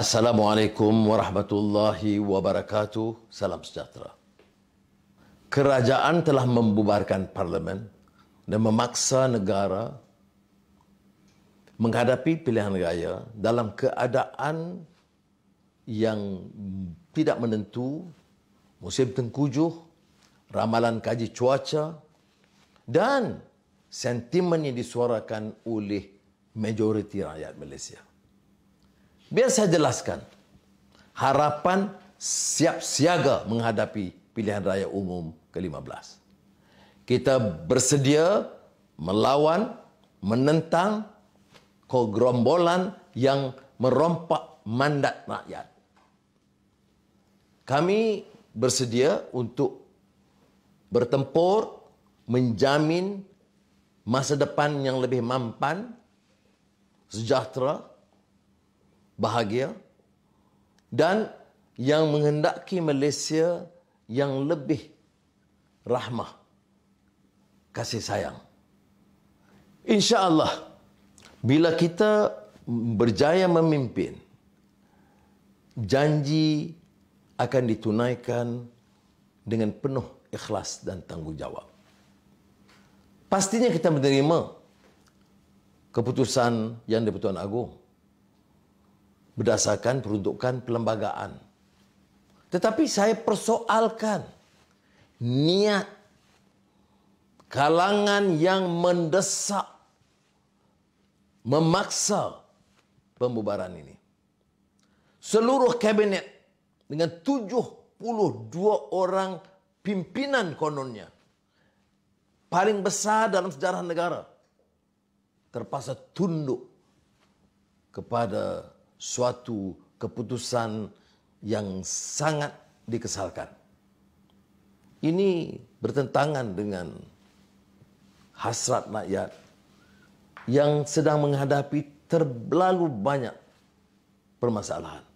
Assalamualaikum warahmatullahi wabarakatuh. Salam sejahtera. Kerajaan telah membubarkan parlimen dan memaksa negara menghadapi pilihan raya dalam keadaan yang tidak menentu, musim tengkujuh, ramalan kaji cuaca dan sentimen yang disuarakan oleh majoriti rakyat Malaysia. Biar saya jelaskan. Harapan siap siaga menghadapi pilihan raya umum ke-15. Kita bersedia melawan, menentang kogrombolan yang merompak mandat rakyat. Kami bersedia untuk bertempur menjamin masa depan yang lebih mampan, sejahtera bahagia dan yang menghendaki Malaysia yang lebih rahmah kasih sayang. Insya-Allah bila kita berjaya memimpin janji akan ditunaikan dengan penuh ikhlas dan tanggungjawab. Pastinya kita menerima keputusan yang di Agung berdasarkan peruntukan perlembagaan. Tetapi saya persoalkan niat kalangan yang mendesak memaksa pembubaran ini. Seluruh kabinet dengan 72 orang pimpinan kononnya paling besar dalam sejarah negara terpaksa tunduk kepada suatu keputusan yang sangat dikesalkan. Ini bertentangan dengan hasrat rakyat yang sedang menghadapi terlalu banyak permasalahan.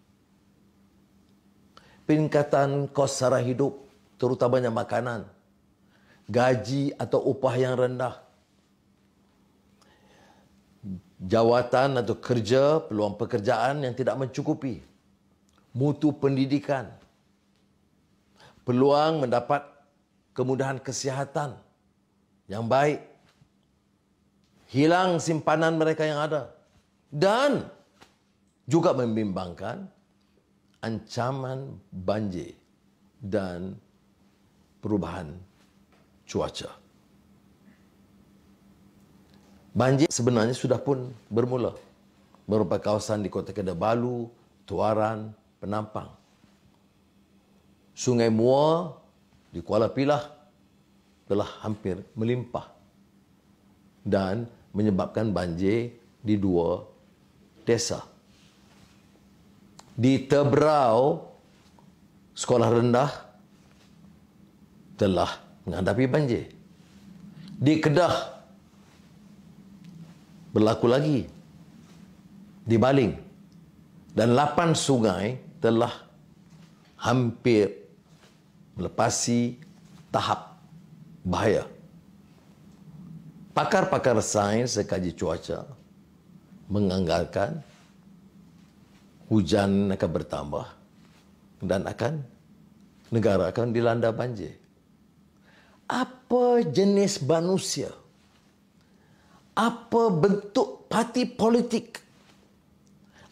Peningkatan kos sara hidup, terutamanya makanan, gaji atau upah yang rendah, jawatan atau kerja, peluang pekerjaan yang tidak mencukupi. Mutu pendidikan. Peluang mendapat kemudahan kesihatan yang baik. Hilang simpanan mereka yang ada. Dan juga membimbangkan ancaman banjir dan perubahan cuaca. Banjir sebenarnya sudah pun bermula. Berupa kawasan di Kota Kedah Balu, Tuaran, Penampang. Sungai Mua di Kuala Pilah telah hampir melimpah dan menyebabkan banjir di dua desa. Di Tebrau, sekolah rendah telah menghadapi banjir. Di Kedah, berlaku lagi di Baling. Dan lapan sungai telah hampir melepasi tahap bahaya. Pakar-pakar sains sekaji cuaca menganggarkan hujan akan bertambah dan akan negara akan dilanda banjir. Apa jenis manusia apa bentuk parti politik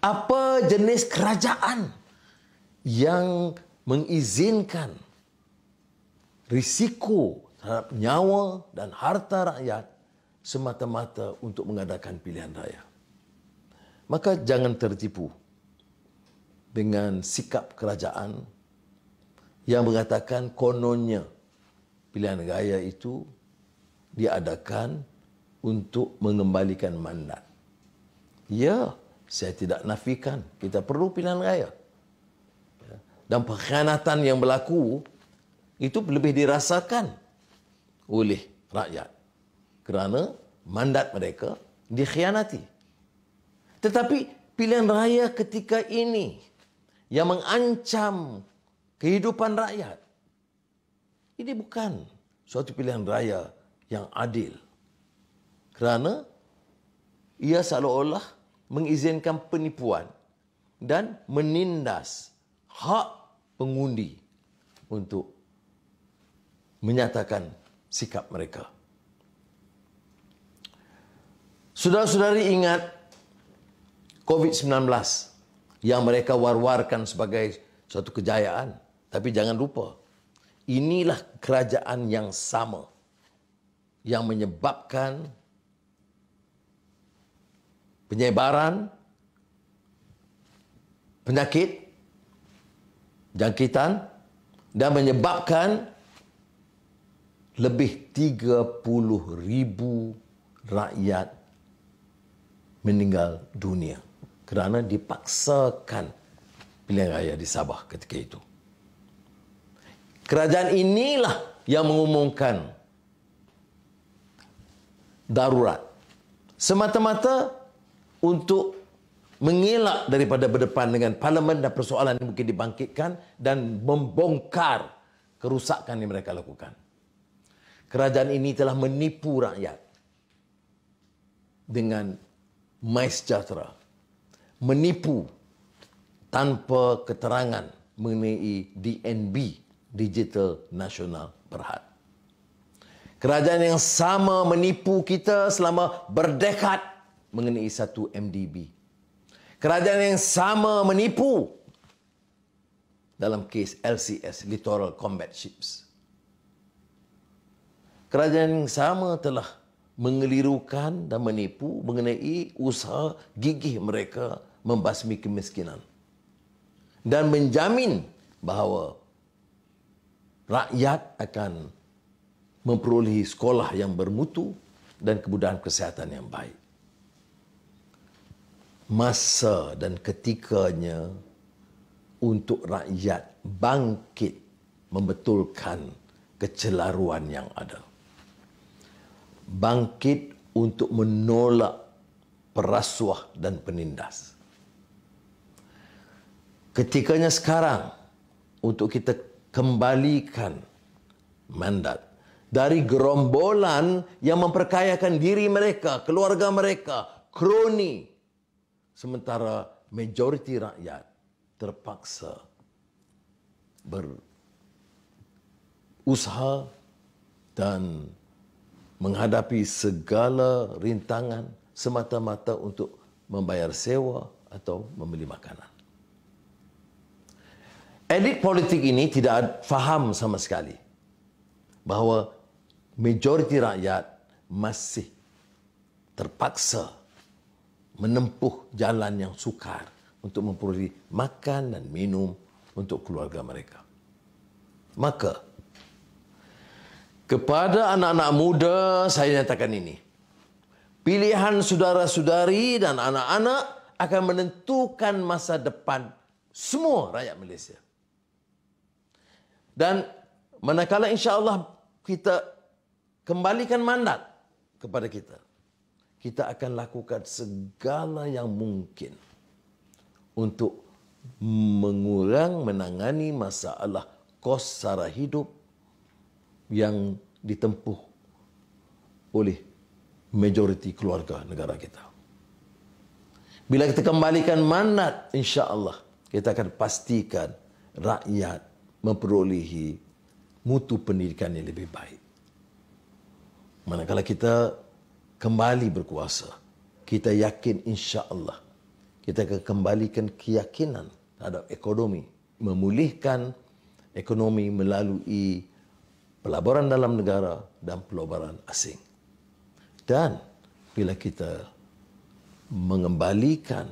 apa jenis kerajaan yang mengizinkan risiko terhadap nyawa dan harta rakyat semata-mata untuk mengadakan pilihan raya. Maka jangan tertipu dengan sikap kerajaan yang mengatakan kononnya pilihan raya itu diadakan untuk mengembalikan mandat. Ya, saya tidak nafikan kita perlu pilihan raya. Ya. Dan pengkhianatan yang berlaku itu lebih dirasakan oleh rakyat kerana mandat mereka dikhianati. Tetapi pilihan raya ketika ini yang mengancam kehidupan rakyat ini bukan suatu pilihan raya yang adil kerana ia seolah-olah mengizinkan penipuan dan menindas hak pengundi untuk menyatakan sikap mereka. Saudara-saudari ingat COVID-19 yang mereka war-warkan sebagai suatu kejayaan. Tapi jangan lupa, inilah kerajaan yang sama yang menyebabkan penyebaran penyakit jangkitan dan menyebabkan lebih ribu rakyat meninggal dunia kerana dipaksakan pilihan raya di Sabah ketika itu. Kerajaan inilah yang mengumumkan darurat semata-mata untuk mengelak daripada berdepan dengan parlimen dan persoalan yang mungkin dibangkitkan dan membongkar kerusakan yang mereka lakukan. Kerajaan ini telah menipu rakyat dengan mais sejahtera. Menipu tanpa keterangan mengenai DNB, Digital Nasional Berhad. Kerajaan yang sama menipu kita selama berdekat mengenai satu MDB. Kerajaan yang sama menipu dalam kes LCS, Littoral Combat Ships. Kerajaan yang sama telah mengelirukan dan menipu mengenai usaha gigih mereka membasmi kemiskinan dan menjamin bahawa rakyat akan memperolehi sekolah yang bermutu dan kebudayaan kesihatan yang baik masa dan ketikanya untuk rakyat bangkit membetulkan kecelaruan yang ada. Bangkit untuk menolak perasuah dan penindas. Ketikanya sekarang untuk kita kembalikan mandat dari gerombolan yang memperkayakan diri mereka, keluarga mereka, kroni, sementara majoriti rakyat terpaksa berusaha dan menghadapi segala rintangan semata-mata untuk membayar sewa atau membeli makanan. Elit politik ini tidak faham sama sekali bahawa majoriti rakyat masih terpaksa menempuh jalan yang sukar untuk memperoleh makan dan minum untuk keluarga mereka. Maka, kepada anak-anak muda, saya nyatakan ini. Pilihan saudara-saudari dan anak-anak akan menentukan masa depan semua rakyat Malaysia. Dan manakala insya Allah kita kembalikan mandat kepada kita kita akan lakukan segala yang mungkin untuk mengurang menangani masalah kos sara hidup yang ditempuh oleh majoriti keluarga negara kita. Bila kita kembalikan manat, insya Allah kita akan pastikan rakyat memperolehi mutu pendidikan yang lebih baik. Manakala kita kembali berkuasa. Kita yakin insya Allah kita akan kembalikan keyakinan terhadap ekonomi. Memulihkan ekonomi melalui pelaburan dalam negara dan pelaburan asing. Dan bila kita mengembalikan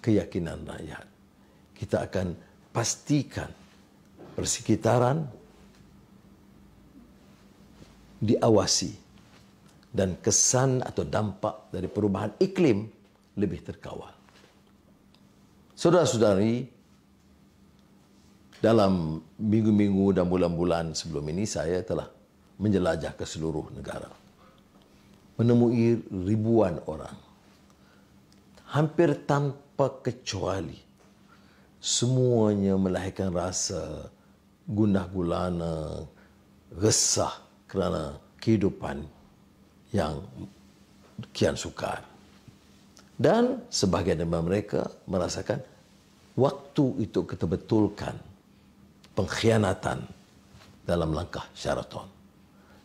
keyakinan rakyat, kita akan pastikan persekitaran diawasi dan kesan atau dampak dari perubahan iklim lebih terkawal. Saudara-saudari, dalam minggu-minggu dan bulan-bulan sebelum ini saya telah menjelajah ke seluruh negara. Menemui ribuan orang. Hampir tanpa kecuali semuanya melahirkan rasa gundah gulana, resah kerana kehidupan yang kian sukar. Dan sebahagian daripada mereka merasakan waktu itu kita betulkan pengkhianatan dalam langkah syaraton.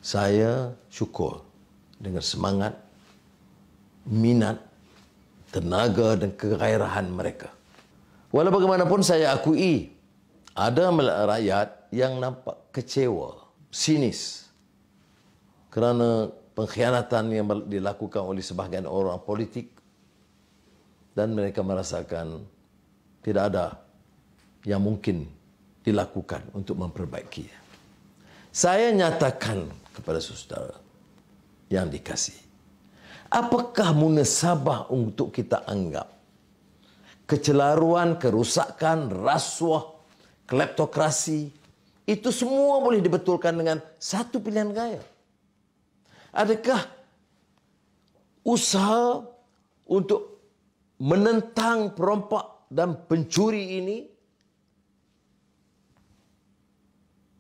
Saya syukur dengan semangat, minat, tenaga dan kegairahan mereka. Walau bagaimanapun saya akui ada rakyat yang nampak kecewa, sinis kerana pengkhianatan yang dilakukan oleh sebahagian orang politik dan mereka merasakan tidak ada yang mungkin dilakukan untuk memperbaiki. Saya nyatakan kepada saudara yang dikasih. Apakah munasabah untuk kita anggap kecelaruan, kerusakan, rasuah, kleptokrasi itu semua boleh dibetulkan dengan satu pilihan gaya adakah usaha untuk menentang perompak dan pencuri ini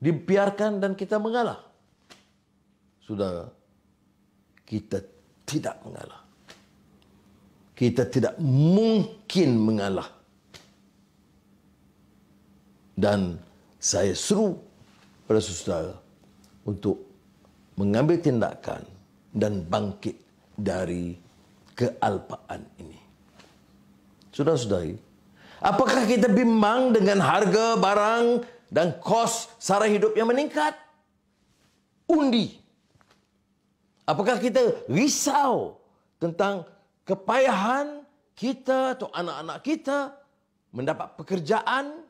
dibiarkan dan kita mengalah? Sudah kita tidak mengalah. Kita tidak mungkin mengalah. Dan saya seru pada saudara untuk mengambil tindakan dan bangkit dari kealpaan ini. Sudah-sudah, apakah kita bimbang dengan harga barang dan kos sara hidup yang meningkat? Undi. Apakah kita risau tentang kepayahan kita atau anak-anak kita mendapat pekerjaan?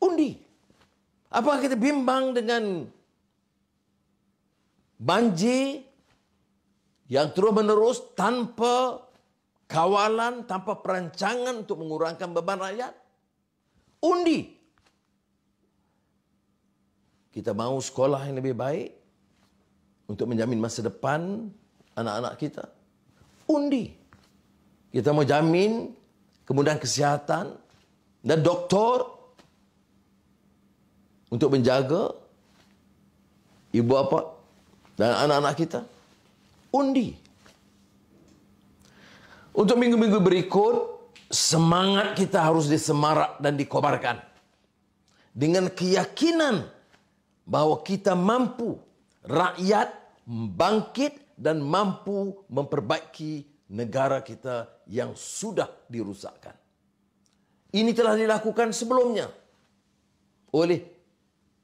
Undi. Apakah kita bimbang dengan banjir yang terus menerus tanpa kawalan, tanpa perancangan untuk mengurangkan beban rakyat. Undi. Kita mahu sekolah yang lebih baik untuk menjamin masa depan anak-anak kita. Undi. Kita mahu jamin kemudahan kesihatan dan doktor untuk menjaga ibu bapa, dan anak-anak kita undi untuk minggu-minggu berikut semangat kita harus disemarak dan dikobarkan dengan keyakinan bahwa kita mampu rakyat bangkit dan mampu memperbaiki negara kita yang sudah dirusakkan. Ini telah dilakukan sebelumnya oleh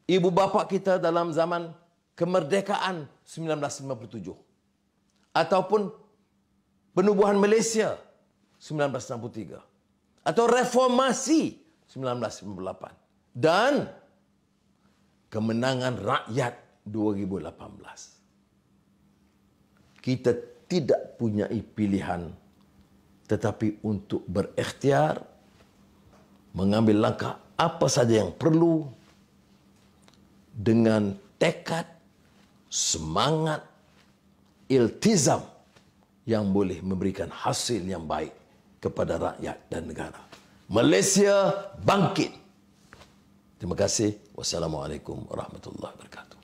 ibu bapa kita dalam zaman kemerdekaan 1957 ataupun penubuhan Malaysia 1963 atau reformasi 1998 dan kemenangan rakyat 2018. Kita tidak punya pilihan tetapi untuk berikhtiar mengambil langkah apa saja yang perlu dengan tekad semangat, iltizam yang boleh memberikan hasil yang baik kepada rakyat dan negara. Malaysia bangkit. Terima kasih. Wassalamualaikum warahmatullahi wabarakatuh.